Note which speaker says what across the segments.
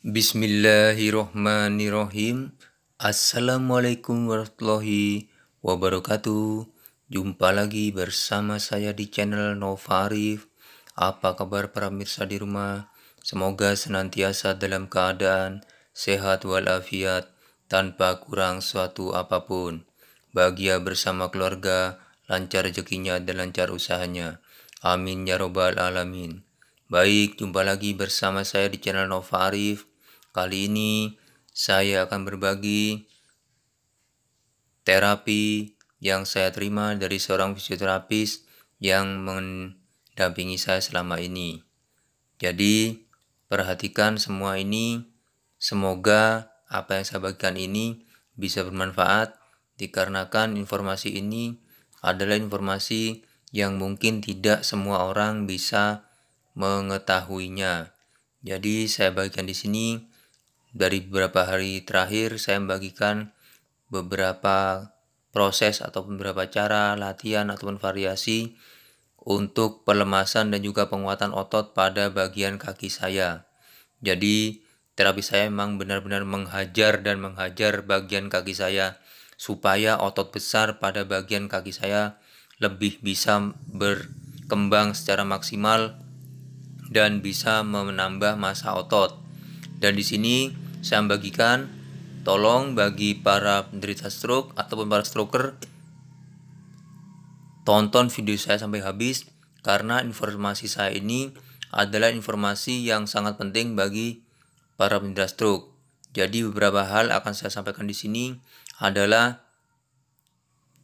Speaker 1: Bismillahirrohmanirrohim Assalamualaikum warahmatullahi wabarakatuh Jumpa lagi bersama saya di channel Novarif Apa kabar para pemirsa di rumah? Semoga senantiasa dalam keadaan sehat walafiat Tanpa kurang suatu apapun Bahagia bersama keluarga Lancar rezekinya dan lancar usahanya Amin ya robbal alamin Baik, jumpa lagi bersama saya di channel Nova Arif Kali ini saya akan berbagi terapi yang saya terima dari seorang fisioterapis yang mendampingi saya selama ini. Jadi, perhatikan semua ini. Semoga apa yang saya bagikan ini bisa bermanfaat dikarenakan informasi ini adalah informasi yang mungkin tidak semua orang bisa mengetahuinya. Jadi saya bagikan di sini dari beberapa hari terakhir saya membagikan beberapa proses atau beberapa cara latihan ataupun variasi untuk pelemasan dan juga penguatan otot pada bagian kaki saya. Jadi terapi saya memang benar-benar menghajar dan menghajar bagian kaki saya supaya otot besar pada bagian kaki saya lebih bisa berkembang secara maksimal dan bisa menambah masa otot. Dan di sini saya bagikan tolong bagi para penderita stroke ataupun para stroker tonton video saya sampai habis karena informasi saya ini adalah informasi yang sangat penting bagi para penderita stroke. Jadi beberapa hal akan saya sampaikan di sini adalah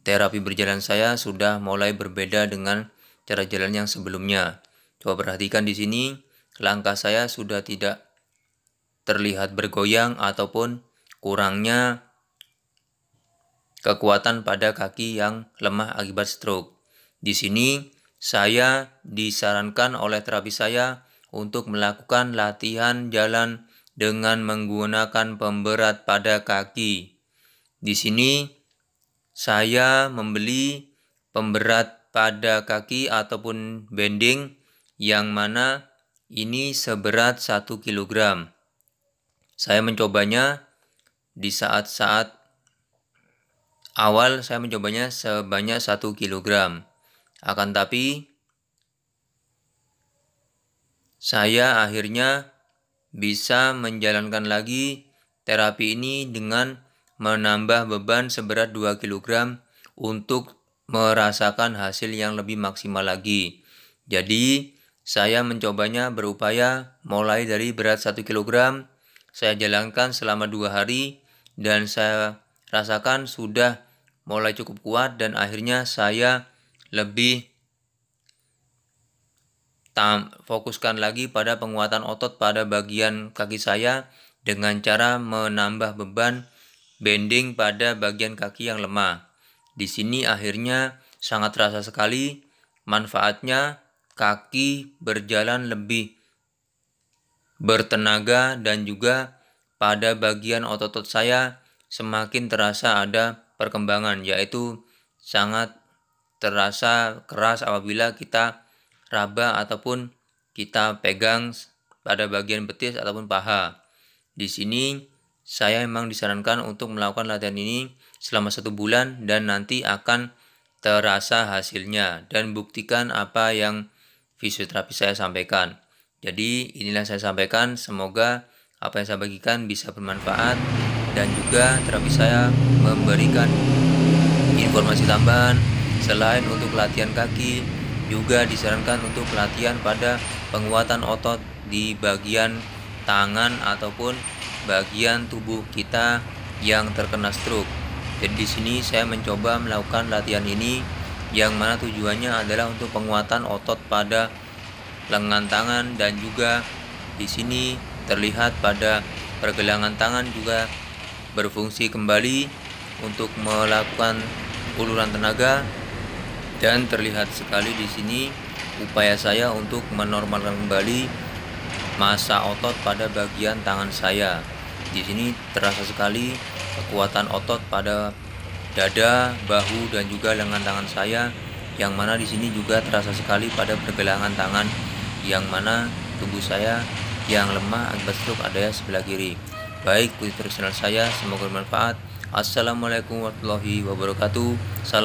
Speaker 1: terapi berjalan saya sudah mulai berbeda dengan cara jalan yang sebelumnya. Coba perhatikan di sini, langkah saya sudah tidak terlihat bergoyang ataupun kurangnya kekuatan pada kaki yang lemah akibat stroke. Di sini saya disarankan oleh terapi saya untuk melakukan latihan jalan dengan menggunakan pemberat pada kaki. Di sini saya membeli pemberat pada kaki ataupun bending yang mana ini seberat 1 kilogram. Saya mencobanya di saat-saat awal saya mencobanya sebanyak 1 kg. Akan tapi saya akhirnya bisa menjalankan lagi terapi ini dengan menambah beban seberat 2 kg untuk merasakan hasil yang lebih maksimal lagi. Jadi, saya mencobanya berupaya mulai dari berat 1 kg saya jalankan selama dua hari dan saya rasakan sudah mulai cukup kuat dan akhirnya saya lebih tam fokuskan lagi pada penguatan otot pada bagian kaki saya dengan cara menambah beban bending pada bagian kaki yang lemah. Di sini akhirnya sangat terasa sekali manfaatnya kaki berjalan lebih bertenaga dan juga pada bagian otot-otot saya semakin terasa ada perkembangan yaitu sangat terasa keras apabila kita raba ataupun kita pegang pada bagian betis ataupun paha. Di sini saya memang disarankan untuk melakukan latihan ini selama satu bulan dan nanti akan terasa hasilnya dan buktikan apa yang fisioterapi saya sampaikan. Jadi inilah saya sampaikan, semoga apa yang saya bagikan bisa bermanfaat dan juga terapi saya memberikan informasi tambahan selain untuk latihan kaki juga disarankan untuk latihan pada penguatan otot di bagian tangan ataupun bagian tubuh kita yang terkena stroke. Jadi di sini saya mencoba melakukan latihan ini yang mana tujuannya adalah untuk penguatan otot pada lengan tangan dan juga di sini terlihat pada pergelangan tangan juga berfungsi kembali untuk melakukan uluran tenaga dan terlihat sekali di sini upaya saya untuk menormalkan kembali masa otot pada bagian tangan saya. Di sini terasa sekali kekuatan otot pada dada, bahu dan juga lengan tangan saya yang mana di sini juga terasa sekali pada pergelangan tangan yang mana tubuh saya yang lemah akibat stroke ada ya sebelah kiri. Baik, kuis personal saya, semoga bermanfaat. Assalamualaikum warahmatullahi wabarakatuh. Salam